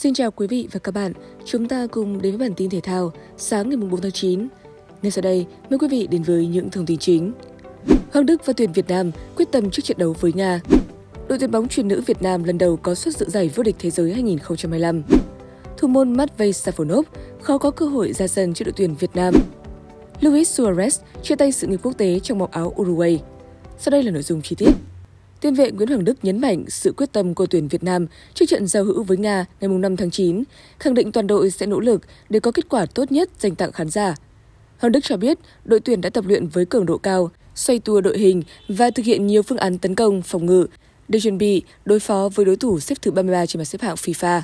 Xin chào quý vị và các bạn, chúng ta cùng đến với bản tin thể thao sáng ngày 4 tháng 9. Ngay sau đây, mời quý vị đến với những thông tin chính. Hoàng Đức và tuyển Việt Nam quyết tâm trước trận đấu với Nga. Đội tuyển bóng truyền nữ Việt Nam lần đầu có suất dự giải vô địch thế giới 2025. Thủ môn Matvey Safonov khó có cơ hội ra sân trước đội tuyển Việt Nam. Luis Suarez chia tay sự nghiệp quốc tế trong màu áo Uruguay. Sau đây là nội dung chi tiết. Tiền vệ Nguyễn Hoàng Đức nhấn mạnh sự quyết tâm của tuyển Việt Nam trước trận giao hữu với Nga ngày 5 tháng 9, khẳng định toàn đội sẽ nỗ lực để có kết quả tốt nhất dành tặng khán giả. Hoàng Đức cho biết đội tuyển đã tập luyện với cường độ cao, xoay tua đội hình và thực hiện nhiều phương án tấn công, phòng ngự để chuẩn bị đối phó với đối thủ xếp thứ 33 trên bảng xếp hạng FIFA.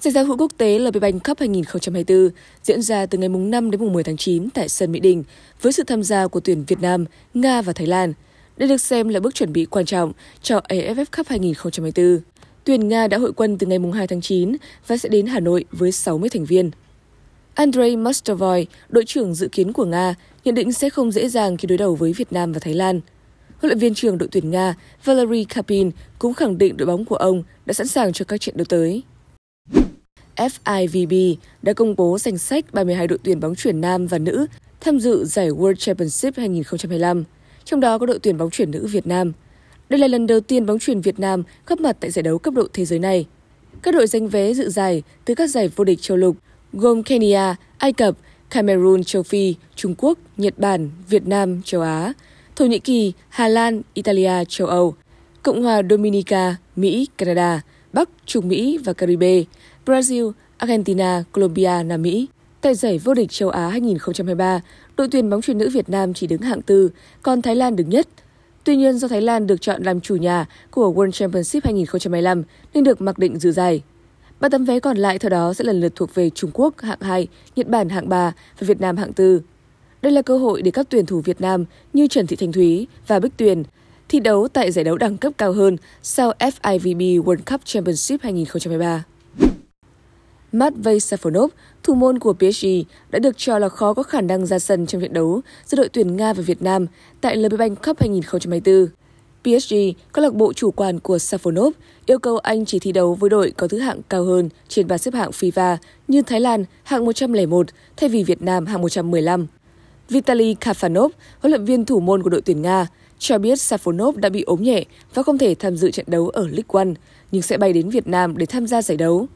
Giải giao hữu quốc tế là Bank Cup 2024 diễn ra từ ngày 5 đến 10 tháng 9 tại sân Mỹ Đình với sự tham gia của tuyển Việt Nam, Nga và Thái Lan – đây được xem là bước chuẩn bị quan trọng cho AFF Cup 2024. Tuyển Nga đã hội quân từ ngày 2 tháng 9 và sẽ đến Hà Nội với 60 thành viên. Andrei Mostovoy, đội trưởng dự kiến của Nga, nhận định sẽ không dễ dàng khi đối đầu với Việt Nam và Thái Lan. Huấn luyện viên trưởng đội tuyển Nga Valery Kapin cũng khẳng định đội bóng của ông đã sẵn sàng cho các trận đấu tới. FIVB đã công bố danh sách 32 đội tuyển bóng chuyển nam và nữ tham dự giải World Championship 2025 trong đó có đội tuyển bóng chuyển nữ Việt Nam. Đây là lần đầu tiên bóng chuyển Việt Nam góp mặt tại giải đấu cấp độ thế giới này. Các đội giành vé dự giải từ các giải vô địch châu lục gồm Kenya, Ai Cập, Cameroon, châu Phi, Trung Quốc, Nhật Bản, Việt Nam, châu Á, Thổ Nhĩ Kỳ, Hà Lan, Italia, châu Âu, Cộng hòa Dominica, Mỹ, Canada, Bắc, Trung Mỹ và Caribe, Brazil, Argentina, Colombia, Nam Mỹ. Tại giải vô địch châu Á 2023, đội tuyển bóng chuyền nữ Việt Nam chỉ đứng hạng tư, còn Thái Lan đứng nhất. Tuy nhiên do Thái Lan được chọn làm chủ nhà của World Championship 2025 nên được mặc định dự giải. Ba tấm vé còn lại theo đó sẽ lần lượt thuộc về Trung Quốc hạng 2, Nhật Bản hạng 3 và Việt Nam hạng 4. Đây là cơ hội để các tuyển thủ Việt Nam như Trần Thị Thanh Thúy và Bích Tuyền thi đấu tại giải đấu đẳng cấp cao hơn sau FIVB World Cup Championship 2023. Matvei Safonov, thủ môn của PSG, đã được cho là khó có khả năng ra sân trong trận đấu giữa đội tuyển Nga và Việt Nam tại LB Bank Cup 2024. PSG, câu lạc bộ chủ quản của Safonov, yêu cầu anh chỉ thi đấu với đội có thứ hạng cao hơn trên bảng xếp hạng FIFA như Thái Lan hạng 101 thay vì Việt Nam hạng 115. Vitaly Kafanov, huấn luyện viên thủ môn của đội tuyển Nga, cho biết Safonov đã bị ốm nhẹ và không thể tham dự trận đấu ở League One, nhưng sẽ bay đến Việt Nam để tham gia giải đấu.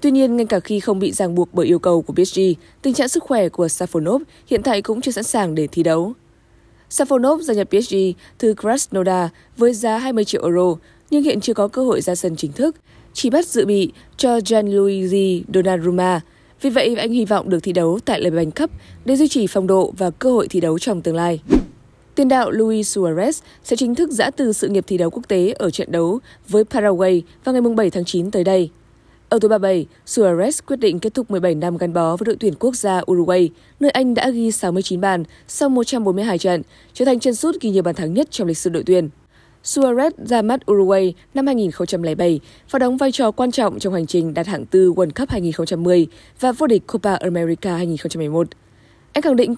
Tuy nhiên, ngay cả khi không bị ràng buộc bởi yêu cầu của PSG, tình trạng sức khỏe của Safonov hiện tại cũng chưa sẵn sàng để thi đấu. Safonov gia nhập PSG từ Krasnodar với giá 20 triệu euro, nhưng hiện chưa có cơ hội ra sân chính thức, chỉ bắt dự bị cho Gianluigi Donnarumma. Vì vậy, anh hy vọng được thi đấu tại Liên banh Cup để duy trì phong độ và cơ hội thi đấu trong tương lai. Tiền đạo Luis Suarez sẽ chính thức giã từ sự nghiệp thi đấu quốc tế ở trận đấu với Paraguay vào ngày 7 tháng 9 tới đây. Ở tuổi 37, Suarez quyết định kết thúc 17 năm gắn bó với đội tuyển quốc gia Uruguay, nơi anh đã ghi 69 bàn sau 142 trận, trở thành chân sút ghi nhiều bàn thắng nhất trong lịch sử đội tuyển. Suarez ra mắt Uruguay năm 2007 và đóng vai trò quan trọng trong hành trình đạt hạng tư World Cup 2010 và vô địch Copa America 2011. Anh khẳng định quyết